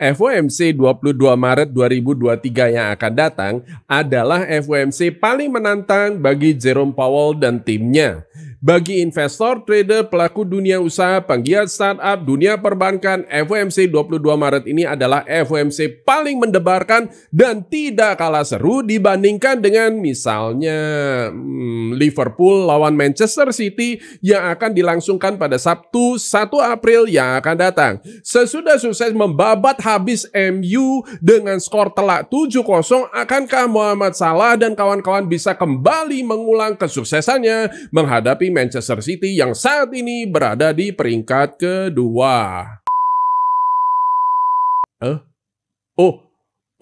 FOMC 22 Maret 2023 yang akan datang adalah FOMC paling menantang bagi Jerome Powell dan timnya bagi investor, trader, pelaku dunia usaha, penggiat startup, dunia perbankan, FOMC 22 Maret ini adalah FOMC paling mendebarkan dan tidak kalah seru dibandingkan dengan misalnya hmm, Liverpool lawan Manchester City yang akan dilangsungkan pada Sabtu 1 April yang akan datang. Sesudah sukses membabat habis MU dengan skor telak 7-0, akankah Muhammad Salah dan kawan-kawan bisa kembali mengulang kesuksesannya menghadapi Manchester City yang saat ini berada di peringkat kedua. Eh? Oh, oke.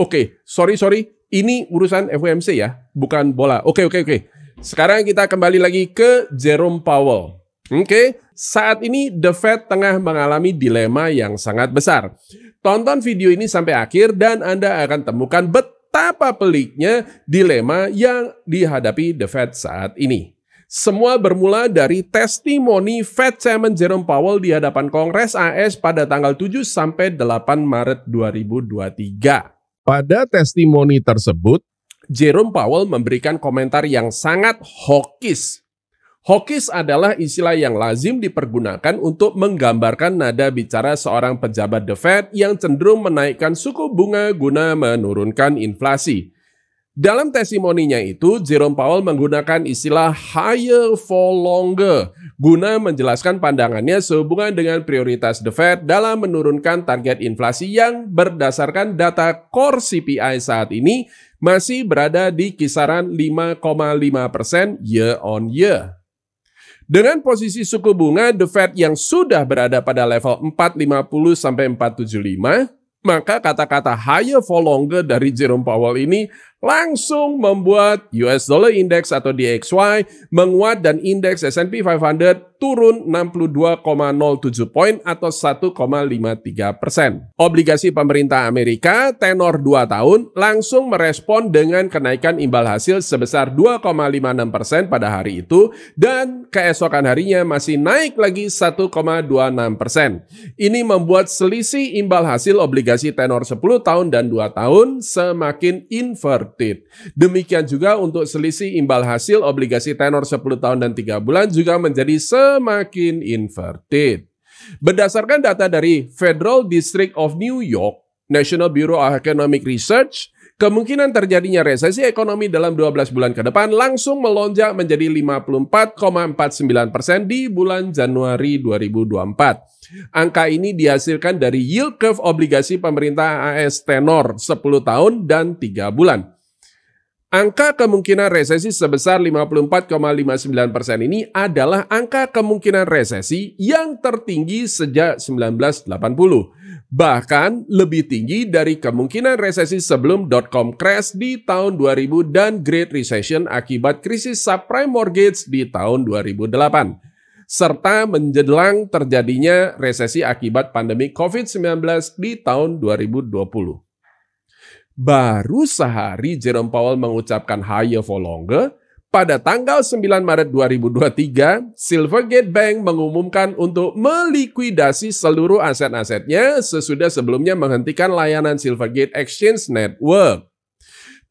Okay. Sorry, sorry. Ini urusan FOMC ya, bukan bola. Oke, okay, oke, okay, oke. Okay. Sekarang kita kembali lagi ke Jerome Powell. Oke, okay? saat ini The Fed tengah mengalami dilema yang sangat besar. Tonton video ini sampai akhir dan Anda akan temukan betapa peliknya dilema yang dihadapi The Fed saat ini. Semua bermula dari testimoni Fed Chairman Jerome Powell di hadapan Kongres AS pada tanggal 7 sampai 8 Maret 2023. Pada testimoni tersebut, Jerome Powell memberikan komentar yang sangat hokis. Hokis adalah istilah yang lazim dipergunakan untuk menggambarkan nada bicara seorang pejabat The Fed yang cenderung menaikkan suku bunga guna menurunkan inflasi. Dalam testimoninya itu, Jerome Powell menggunakan istilah higher for longer guna menjelaskan pandangannya sehubungan dengan prioritas The Fed dalam menurunkan target inflasi yang berdasarkan data core CPI saat ini masih berada di kisaran 5,5% year on year. Dengan posisi suku bunga The Fed yang sudah berada pada level 450 sampai 475, maka kata-kata higher for longer dari Jerome Powell ini langsung membuat US dollar index atau DXY menguat dan indeks S&P 500 turun 62,07 poin atau 1,53 persen. Obligasi pemerintah Amerika tenor 2 tahun langsung merespon dengan kenaikan imbal hasil sebesar 2,56 persen pada hari itu dan keesokan harinya masih naik lagi 1,26 persen. Ini membuat selisih imbal hasil obligasi tenor 10 tahun dan 2 tahun semakin invert. Demikian juga untuk selisih imbal hasil obligasi tenor 10 tahun dan 3 bulan juga menjadi semakin inverted. Berdasarkan data dari Federal District of New York, National Bureau of Economic Research, kemungkinan terjadinya resesi ekonomi dalam 12 bulan ke depan langsung melonjak menjadi 54,49 di bulan Januari 2024. Angka ini dihasilkan dari yield curve obligasi pemerintah AS tenor 10 tahun dan 3 bulan. Angka kemungkinan resesi sebesar 54,59% ini adalah angka kemungkinan resesi yang tertinggi sejak 1980. Bahkan lebih tinggi dari kemungkinan resesi sebelum dot-com crash di tahun 2000 dan Great Recession akibat krisis subprime mortgage di tahun 2008 serta menjelang terjadinya resesi akibat pandemi COVID-19 di tahun 2020. Baru sehari Jerome Powell mengucapkan higher for longer, pada tanggal 9 Maret 2023, Silvergate Bank mengumumkan untuk melikuidasi seluruh aset-asetnya sesudah sebelumnya menghentikan layanan Silvergate Exchange Network.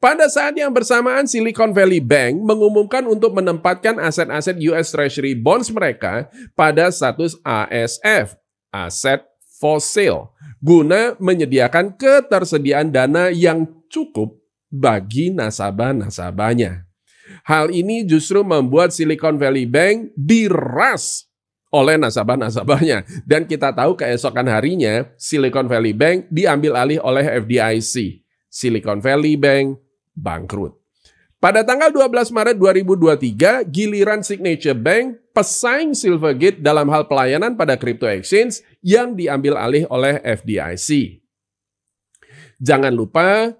Pada saat yang bersamaan, Silicon Valley Bank mengumumkan untuk menempatkan aset-aset US Treasury bonds mereka pada status ASF, aset for sale guna menyediakan ketersediaan dana yang cukup bagi nasabah-nasabahnya. Hal ini justru membuat Silicon Valley Bank diras oleh nasabah-nasabahnya. Dan kita tahu keesokan harinya Silicon Valley Bank diambil alih oleh FDIC. Silicon Valley Bank bangkrut. Pada tanggal 12 Maret 2023, giliran Signature Bank pesaing Silvergate dalam hal pelayanan pada crypto exchange yang diambil alih oleh FDIC. Jangan lupa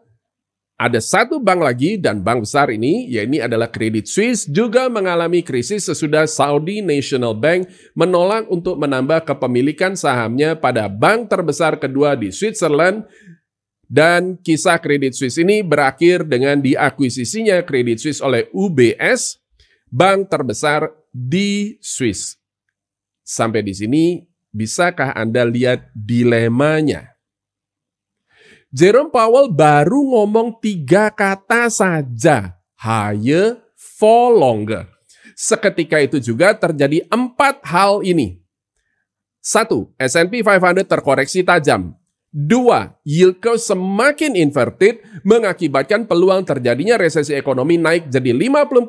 ada satu bank lagi dan bank besar ini, yaitu adalah Credit Suisse, juga mengalami krisis sesudah Saudi National Bank menolak untuk menambah kepemilikan sahamnya pada bank terbesar kedua di Switzerland. Dan kisah Credit Suisse ini berakhir dengan diakuisisinya Credit Suisse oleh UBS, bank terbesar di Swiss. Sampai di sini Bisakah Anda lihat dilemanya? Jerome Powell baru ngomong tiga kata saja, hire for longer. Seketika itu juga terjadi empat hal ini. Satu, S&P 500 terkoreksi tajam. Dua, yield curve semakin inverted mengakibatkan peluang terjadinya resesi ekonomi naik jadi 54,5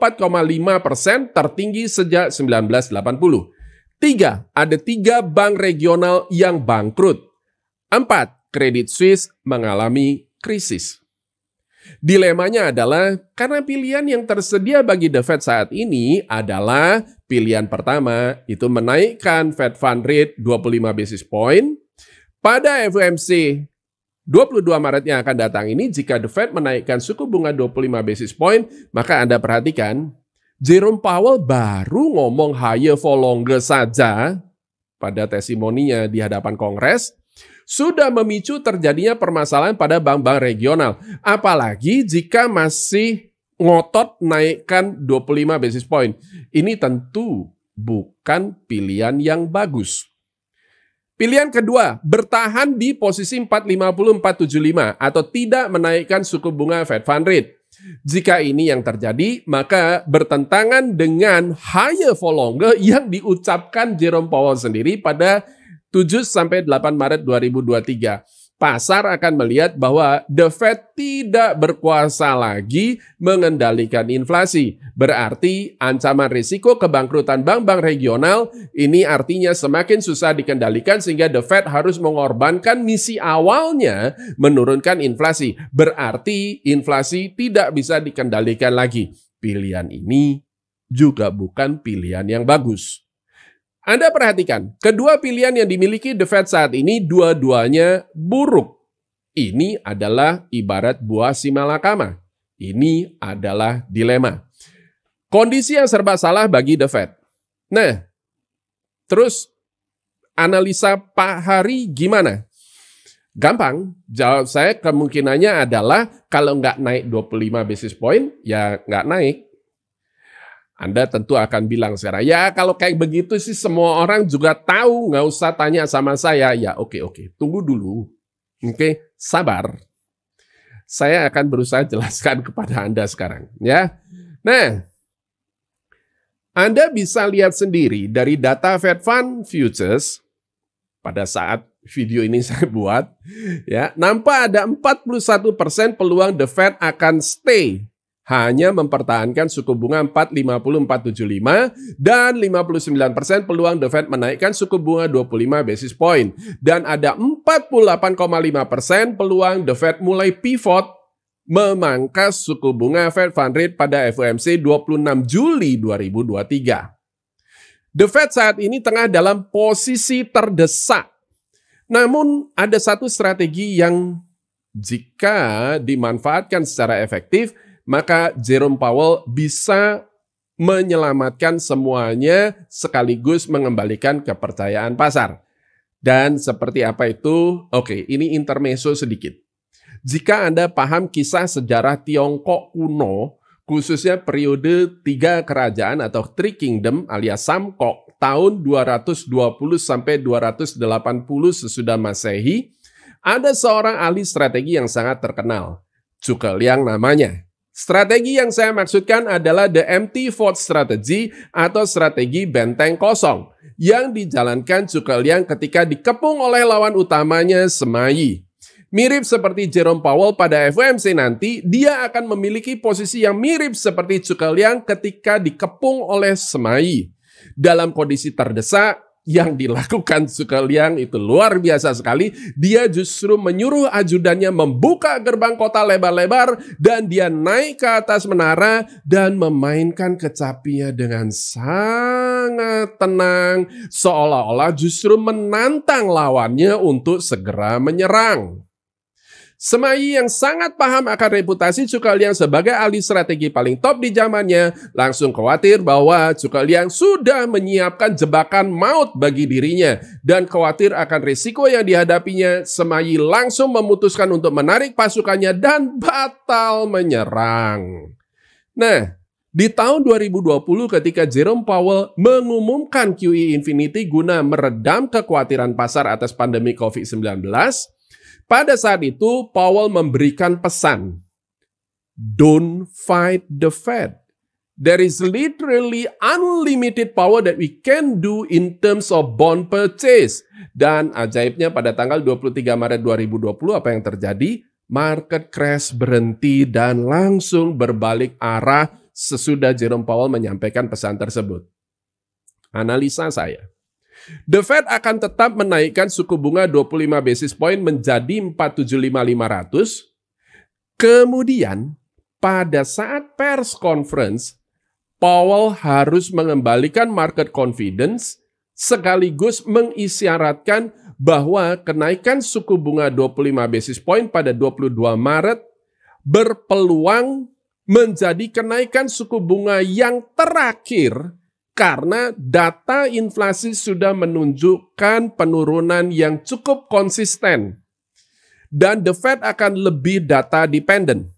persen tertinggi sejak 1980. Tiga, ada tiga bank regional yang bangkrut. Empat, Credit Suisse mengalami krisis. Dilemanya adalah karena pilihan yang tersedia bagi The Fed saat ini adalah pilihan pertama itu menaikkan Fed Fund Rate 25 basis point. Pada FOMC 22 Maret yang akan datang ini jika The Fed menaikkan suku bunga 25 basis point, maka Anda perhatikan Jerome Powell baru ngomong higher for longer saja pada testimoninya di hadapan Kongres, sudah memicu terjadinya permasalahan pada bank-bank regional. Apalagi jika masih ngotot naikkan 25 basis point. Ini tentu bukan pilihan yang bagus. Pilihan kedua, bertahan di posisi 450-475 atau tidak menaikkan suku bunga Fed Fund Rate. Jika ini yang terjadi, maka bertentangan dengan higher for yang diucapkan Jerome Powell sendiri pada 7 sampai 8 Maret 2023 pasar akan melihat bahwa The Fed tidak berkuasa lagi mengendalikan inflasi. Berarti ancaman risiko kebangkrutan bank-bank regional ini artinya semakin susah dikendalikan sehingga The Fed harus mengorbankan misi awalnya menurunkan inflasi. Berarti inflasi tidak bisa dikendalikan lagi. Pilihan ini juga bukan pilihan yang bagus. Anda perhatikan, kedua pilihan yang dimiliki The Fed saat ini dua-duanya buruk. Ini adalah ibarat buah si simalakama. Ini adalah dilema. Kondisi yang serba salah bagi The Fed. Nah, terus analisa Pak Hari gimana? Gampang, jawab saya kemungkinannya adalah kalau nggak naik 25 basis point, ya nggak naik. Anda tentu akan bilang secara, ya kalau kayak begitu sih semua orang juga tahu, nggak usah tanya sama saya. Ya oke okay, oke, okay. tunggu dulu. Oke, okay, sabar. Saya akan berusaha jelaskan kepada Anda sekarang. ya. Nah, Anda bisa lihat sendiri dari data Fed Fund Futures pada saat video ini saya buat, ya nampak ada 41% peluang The Fed akan stay hanya mempertahankan suku bunga 4,50-4,75 dan 59% peluang The Fed menaikkan suku bunga 25 basis point. Dan ada 48,5% peluang The Fed mulai pivot memangkas suku bunga Fed Fund Rate pada FOMC 26 Juli 2023. The Fed saat ini tengah dalam posisi terdesak. Namun ada satu strategi yang jika dimanfaatkan secara efektif – maka Jerome Powell bisa menyelamatkan semuanya sekaligus mengembalikan kepercayaan pasar. Dan seperti apa itu? Oke, ini intermezzo sedikit. Jika Anda paham kisah sejarah Tiongkok kuno, khususnya periode tiga kerajaan atau Three Kingdom alias Samkok tahun 220 sampai 280 sesudah Masehi, ada seorang ahli strategi yang sangat terkenal, Zhuge Liang namanya. Strategi yang saya maksudkan adalah the empty fort strategy atau strategi benteng kosong yang dijalankan Zhuge ketika dikepung oleh lawan utamanya Semayi. Mirip seperti Jerome Powell pada FOMC nanti, dia akan memiliki posisi yang mirip seperti Zhuge ketika dikepung oleh Semayi. Dalam kondisi terdesak, yang dilakukan Sukeliang itu luar biasa sekali. Dia justru menyuruh ajudannya membuka gerbang kota lebar-lebar dan dia naik ke atas menara dan memainkan kecapinya dengan sangat tenang seolah-olah justru menantang lawannya untuk segera menyerang. Semai yang sangat paham akan reputasi Cukaliang sebagai ahli strategi paling top di zamannya, langsung khawatir bahwa Cukaliang sudah menyiapkan jebakan maut bagi dirinya dan khawatir akan risiko yang dihadapinya, Semai langsung memutuskan untuk menarik pasukannya dan batal menyerang. Nah, di tahun 2020 ketika Jerome Powell mengumumkan QE Infinity guna meredam kekhawatiran pasar atas pandemi COVID-19, pada saat itu, Powell memberikan pesan, "Don't fight the Fed." There is literally unlimited power that we can do in terms of bond purchase. Dan ajaibnya pada tanggal 23 Maret 2020 apa yang terjadi? Market crash berhenti dan langsung berbalik arah sesudah Jerome Powell menyampaikan pesan tersebut. Analisa saya, The Fed akan tetap menaikkan suku bunga 25 basis point menjadi 475.500. Kemudian, pada saat pers conference, Powell harus mengembalikan market confidence sekaligus mengisyaratkan bahwa kenaikan suku bunga 25 basis point pada 22 Maret berpeluang menjadi kenaikan suku bunga yang terakhir karena data inflasi sudah menunjukkan penurunan yang cukup konsisten dan The Fed akan lebih data dependent.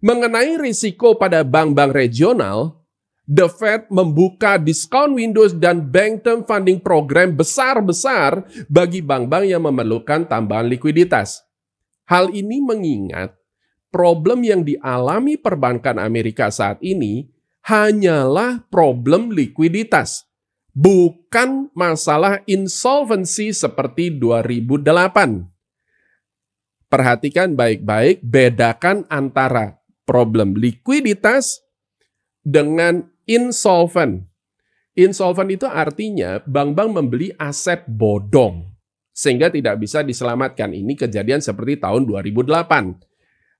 Mengenai risiko pada bank-bank regional, The Fed membuka diskon Windows dan Bank Term Funding Program besar-besar bagi bank-bank yang memerlukan tambahan likuiditas. Hal ini mengingat problem yang dialami perbankan Amerika saat ini hanyalah problem likuiditas, bukan masalah insolvensi seperti 2008. Perhatikan baik-baik, bedakan antara problem likuiditas dengan insolven insolven itu artinya bank-bank membeli aset bodong sehingga tidak bisa diselamatkan. Ini kejadian seperti tahun 2008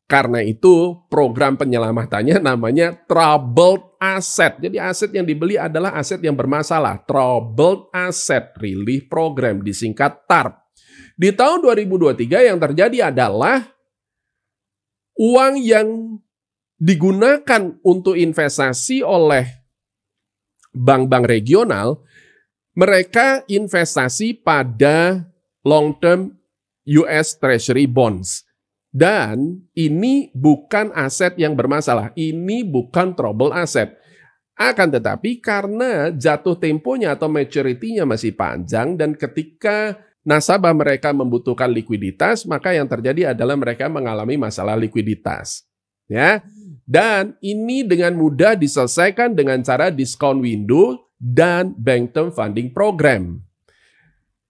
karena itu program penyelamatannya namanya troubled asset. Jadi aset yang dibeli adalah aset yang bermasalah. Troubled asset relief program disingkat TARP. Di tahun 2023 yang terjadi adalah uang yang digunakan untuk investasi oleh bank-bank regional, mereka investasi pada long term US Treasury bonds dan ini bukan aset yang bermasalah. Ini bukan trouble aset. Akan tetapi karena jatuh temponya atau maturity-nya masih panjang dan ketika nasabah mereka membutuhkan likuiditas, maka yang terjadi adalah mereka mengalami masalah likuiditas. Ya. Dan ini dengan mudah diselesaikan dengan cara diskon window dan bank term funding program.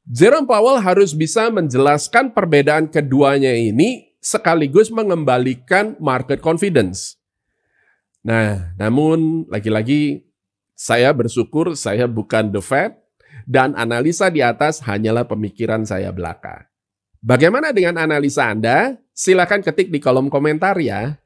Jerome Powell harus bisa menjelaskan perbedaan keduanya ini sekaligus mengembalikan market confidence. Nah, namun lagi-lagi saya bersyukur saya bukan The Fed dan analisa di atas hanyalah pemikiran saya belaka. Bagaimana dengan analisa Anda? Silakan ketik di kolom komentar ya.